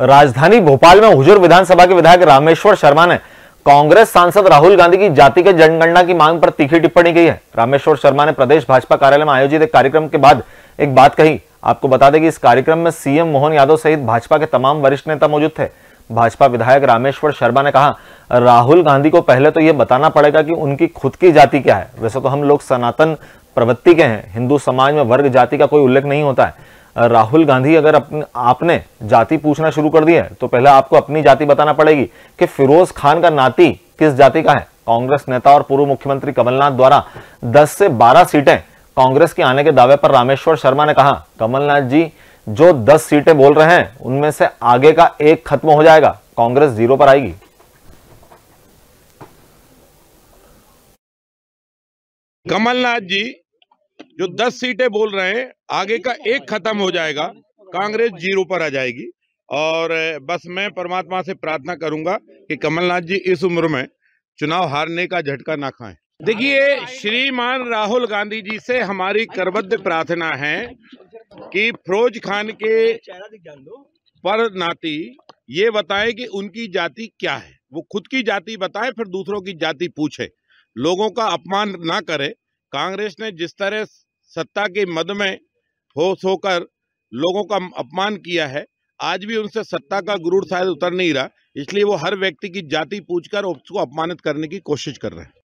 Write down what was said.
राजधानी भोपाल में हुजूर विधानसभा के विधायक रामेश्वर शर्मा ने कांग्रेस सांसद राहुल गांधी की जाति के जनगणना की मांग पर तीखी टिप्पणी की है रामेश्वर शर्मा ने प्रदेश भाजपा कार्यालय में आयोजित एक कार्यक्रम के बाद एक बात कही आपको बता दें कि इस कार्यक्रम में सीएम मोहन यादव सहित भाजपा के तमाम वरिष्ठ नेता मौजूद थे भाजपा विधायक रामेश्वर शर्मा ने कहा राहुल गांधी को पहले तो यह बताना पड़ेगा कि उनकी खुद की जाति क्या है वैसे तो हम लोग सनातन प्रवृत्ति के हैं हिंदू समाज में वर्ग जाति का कोई उल्लेख नहीं होता है राहुल गांधी अगर अपने आपने जाति पूछना शुरू कर दी है तो पहले आपको अपनी जाति बताना पड़ेगी कि फिरोज खान का नाती किस जाति का है कांग्रेस नेता और पूर्व मुख्यमंत्री कमलनाथ द्वारा 10 से 12 सीटें कांग्रेस के आने के दावे पर रामेश्वर शर्मा ने कहा कमलनाथ जी जो 10 सीटें बोल रहे हैं उनमें से आगे का एक खत्म हो जाएगा कांग्रेस जीरो पर आएगी कमलनाथ जी जो दस सीटें बोल रहे हैं आगे का एक खत्म हो जाएगा हाँ, कांग्रेस जीरो पर आ जाएगी और बस मैं परमात्मा से प्रार्थना करूंगा कि कमलनाथ जी इस उम्र में चुनाव हारने का झटका ना खाएं देखिए हाँ, श्रीमान राहुल गांधी जी से हमारी करबद्ध तो प्रार्थना है तो कि फिरोज खान के पर नाती ये बताएं कि उनकी जाति क्या है वो खुद की जाति बताए फिर दूसरों की जाति पूछे लोगों का अपमान ना करे कांग्रेस ने जिस तरह सत्ता के मद में होश होकर लोगों का अपमान किया है आज भी उनसे सत्ता का गुरूर शायद उतर नहीं रहा इसलिए वो हर व्यक्ति की जाति पूछकर उसको अपमानित करने की कोशिश कर रहे हैं